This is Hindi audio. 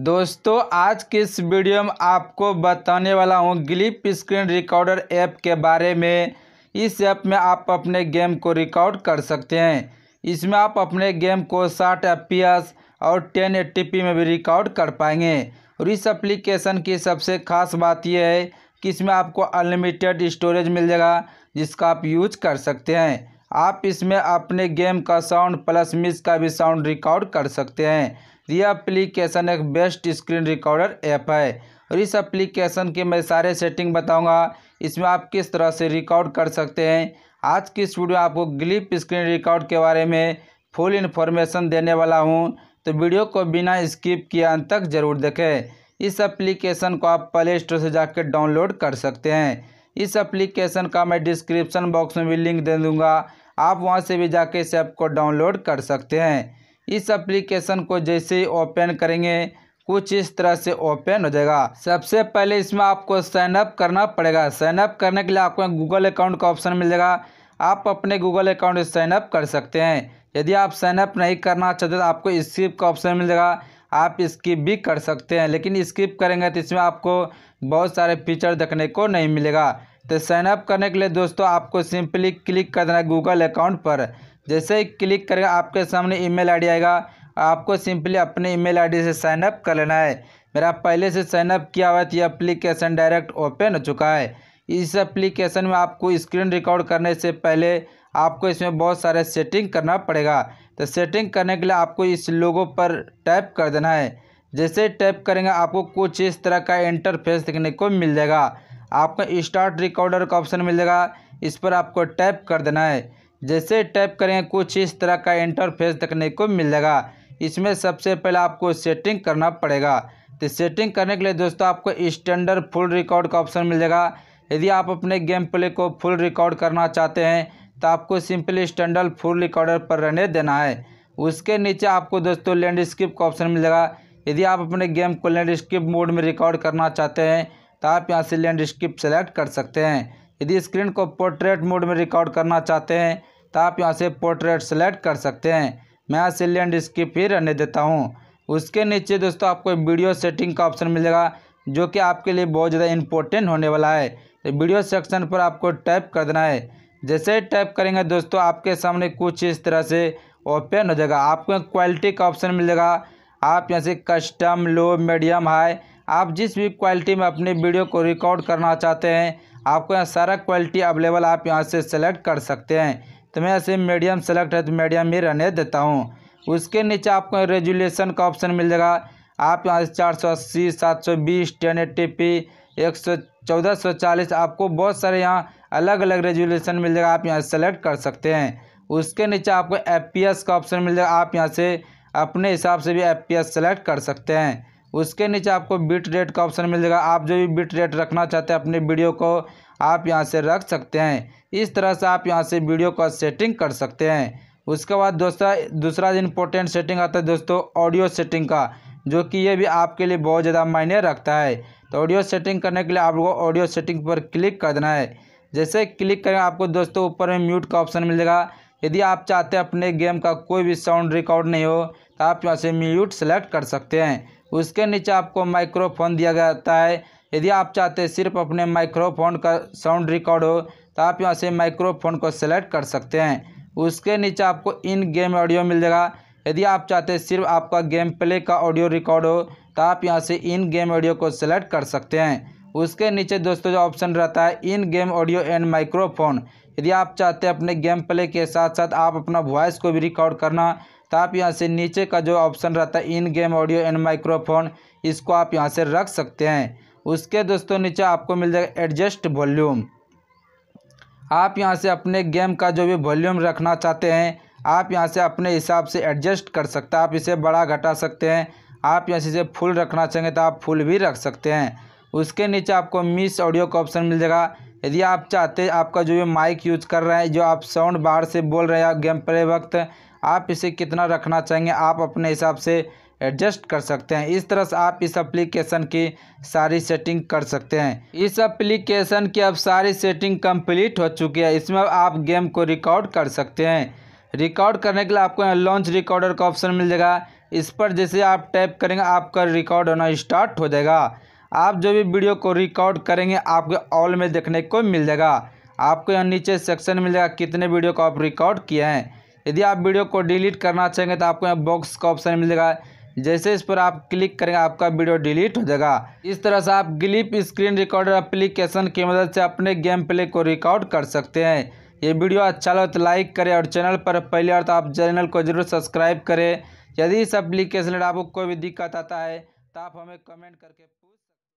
दोस्तों आज के इस वीडियो में आपको बताने वाला हूँ ग्लिप स्क्रीन रिकॉर्डर ऐप के बारे में इस ऐप में आप अपने गेम को रिकॉर्ड कर सकते हैं इसमें आप अपने गेम को 60 एफ और 10 एफ में भी रिकॉर्ड कर पाएंगे और इस एप्लीकेशन की सबसे खास बात यह है कि इसमें आपको अनलिमिटेड स्टोरेज मिल जाएगा जिसका आप यूज कर सकते हैं आप इसमें अपने गेम का साउंड प्लस मिस का भी साउंड रिकॉर्ड कर सकते हैं यह एप्लीकेशन एक बेस्ट स्क्रीन रिकॉर्डर ऐप है और इस एप्लीकेशन के मैं सारे सेटिंग बताऊंगा इसमें आप किस तरह से रिकॉर्ड कर सकते हैं आज की इस वीडियो आपको ग्लिप स्क्रीन रिकॉर्ड के बारे में फुल इन्फॉर्मेशन देने वाला हूँ तो वीडियो को बिना स्किप किए अंत तक जरूर देखें इस एप्लीकेशन को आप प्ले स्टोर से जाकर डाउनलोड कर सकते हैं इस एप्लीकेशन का मैं डिस्क्रिप्शन बॉक्स में भी लिंक दे दूँगा आप वहाँ से भी जाके इस ऐप को डाउनलोड कर सकते हैं इस एप्लीकेशन को जैसे ही ओपन करेंगे कुछ इस तरह से ओपन हो जाएगा सबसे पहले इसमें आपको साइनअप करना पड़ेगा साइनअप करने के लिए आपको गूगल अकाउंट का ऑप्शन मिल जाएगा आप अपने गूगल अकाउंट से साइनअप कर सकते हैं यदि आप साइनअप नहीं करना चाहते तो आपको स्किप का ऑप्शन मिल जाएगा आप स्किप भी कर सकते हैं लेकिन स्किप करेंगे तो इसमें आपको बहुत सारे फीचर देखने को नहीं मिलेगा तो साइनअप करने के लिए दोस्तों आपको सिंपली क्लिक कर देना गूगल अकाउंट पर जैसे ही क्लिक करेगा आपके सामने ईमेल आईडी आएगा आपको सिंपली अपने ईमेल आईडी से साइनअप कर लेना है मेरा पहले से साइनअप किया हुआ है तो ये अप्लीकेशन डायरेक्ट ओपन हो चुका है इस एप्लीकेशन में आपको स्क्रीन रिकॉर्ड करने से पहले आपको इसमें बहुत सारे सेटिंग करना पड़ेगा तो सेटिंग करने के लिए आपको इस लोगों पर टैप कर देना है जैसे टैप करेंगे आपको कुछ इस तरह का इंटरफेस देखने को मिल जाएगा आपको स्टार्ट रिकॉर्डर का ऑप्शन मिल जाएगा इस पर आपको टैप कर देना है जैसे टैप करें कुछ इस तरह का इंटरफेस देखने को मिलेगा इसमें सबसे पहले आपको सेटिंग करना पड़ेगा तो सेटिंग करने के लिए दोस्तों आपको स्टैंडर्ड फुल रिकॉर्ड का ऑप्शन मिल जाएगा यदि आप अपने गेम प्ले को फुल रिकॉर्ड करना चाहते हैं तो आपको सिंपली स्टैंडर्ड फुल रिकॉर्डर पर रहने देना है उसके नीचे आपको दोस्तों लैंडस्केप का ऑप्शन मिल जाएगा यदि आप अपने गेम को लैंडस्केप मोड में रिकॉर्ड करना चाहते हैं तो आप यहाँ से लैंडस्केप सेलेक्ट कर सकते हैं यदि स्क्रीन को पोर्ट्रेट मोड में रिकॉर्ड करना चाहते हैं तो आप यहाँ से पोर्ट्रेट सेलेक्ट कर सकते हैं मैं यहाँ सिलियन स्किप ही रहने देता हूँ उसके नीचे दोस्तों आपको वीडियो सेटिंग का ऑप्शन मिलेगा जो कि आपके लिए बहुत ज़्यादा इंपॉर्टेंट होने वाला है तो वीडियो सेक्शन पर आपको टाइप कर देना है जैसे ही टाइप करेंगे दोस्तों आपके सामने कुछ इस तरह से ओपन हो जाएगा आपको क्वालिटी का ऑप्शन मिलेगा आप यहाँ से कस्टम लो मीडियम हाई आप जिस भी क्वालिटी में अपनी वीडियो को रिकॉर्ड करना चाहते हैं आपको यहाँ सारा क्वालिटी अवेलेबल आप यहाँ से सेलेक्ट कर सकते हैं तो मैं ऐसे मीडियम सेलेक्ट है तो मीडियम में रहने देता हूँ उसके नीचे आपको रेजुलेशन का ऑप्शन मिल जाएगा आप यहाँ से चार सौ अस्सी सात सौ बीस टेन एट्टी पी एक सौ चौदह सौ चालीस आपको बहुत सारे यहाँ अलग अलग रेजुलेशन मिल जाएगा आप यहाँ सेलेक्ट कर सकते हैं उसके नीचे आपको एफ पी एस का ऑप्शन मिल जाएगा आप यहाँ से अपने हिसाब से भी एफ पी एस सेलेक्ट कर सकते हैं उसके नीचे आपको बिट रेट का ऑप्शन मिल जाएगा आप जो भी बिट रेट रखना चाहते हैं अपने वीडियो को आप यहाँ से रख सकते हैं इस तरह से आप यहाँ से वीडियो का सेटिंग कर सकते हैं उसके बाद दूसरा दूसरा इंपॉर्टेंट सेटिंग आता है दोस्तों ऑडियो सेटिंग का जो कि ये भी आपके लिए बहुत ज़्यादा मायने रखता है तो ऑडियो सेटिंग करने के लिए आपको ऑडियो सेटिंग पर क्लिक कर देना है जैसे क्लिक करें आपको दोस्तों ऊपर में म्यूट का ऑप्शन मिलेगा यदि आप चाहते हैं अपने गेम का कोई भी साउंड रिकॉर्ड नहीं हो तो आप यहाँ से म्यूट सेलेक्ट कर सकते हैं उसके नीचे आपको माइक्रोफोन दिया जाता है यदि आप चाहते हैं सिर्फ अपने माइक्रोफोन का साउंड रिकॉर्ड हो तो आप यहाँ से माइक्रोफोन को सेलेक्ट कर सकते हैं उसके नीचे आपको इन गेम ऑडियो मिल जाएगा यदि आप चाहते हैं सिर्फ आपका गेम प्ले का ऑडियो रिकॉर्ड हो तो आप यहाँ से इन गेम ऑडियो को सेलेक्ट कर सकते हैं उसके नीचे दोस्तों जो ऑप्शन रहता है in game audio and microphone यदि आप चाहते हैं अपने गेम प्ले के साथ साथ आप अपना वॉइस को भी रिकॉर्ड करना तो आप यहाँ से नीचे का जो ऑप्शन रहता है in game audio and microphone इसको आप यहाँ से रख सकते हैं उसके दोस्तों नीचे आपको मिल जाएगा एडजस्ट वॉल्यूम आप यहाँ से अपने गेम का जो भी वॉल्यूम रखना चाहते हैं आप यहाँ से अपने हिसाब से एडजस्ट कर सकते हैं आप इसे बड़ा घटा सकते हैं आप यहाँ से इसे फुल रखना चाहेंगे तो आप फुल भी रख सकते हैं उसके नीचे आपको मिस ऑडियो का ऑप्शन मिल जाएगा यदि आप चाहते आपका जो भी माइक यूज कर रहे हैं जो आप साउंड बाहर से बोल रहे हैं गेम प्ले वक्त आप इसे कितना रखना चाहेंगे आप अपने हिसाब से एडजस्ट कर सकते हैं इस तरह से आप इस एप्लीकेशन की सारी सेटिंग कर सकते हैं इस एप्लीकेशन की अब सारी सेटिंग कंप्लीट हो चुकी है इसमें आप गेम को रिकॉर्ड कर सकते हैं रिकॉर्ड करने के लिए आपको यहाँ लॉन्च रिकॉर्डर का ऑप्शन मिल जाएगा इस पर जैसे आप टैप करेंगे आपका रिकॉर्ड होना स्टार्ट हो जाएगा आप जो भी वीडियो को रिकॉर्ड करेंगे आपके ऑल में देखने को मिल जाएगा आपको यहाँ नीचे सेक्शन मिल जाएगा कितने वीडियो को आप रिकॉर्ड किए हैं यदि आप वीडियो को डिलीट करना चाहेंगे तो आपको यहाँ बॉक्स का ऑप्शन मिलेगा जैसे इस पर आप क्लिक करेंगे आपका वीडियो डिलीट हो जाएगा इस तरह से आप ग्लिप स्क्रीन रिकॉर्डर एप्लीकेशन की मदद से अपने गेम प्ले को रिकॉर्ड कर सकते हैं ये वीडियो अच्छा लगे तो लाइक करें और चैनल पर पहली बार तो आप चैनल को जरूर सब्सक्राइब करें यदि इस एप्लीकेशन में आपको कोई भी दिक्कत आता है तो आप हमें कमेंट करके पूछ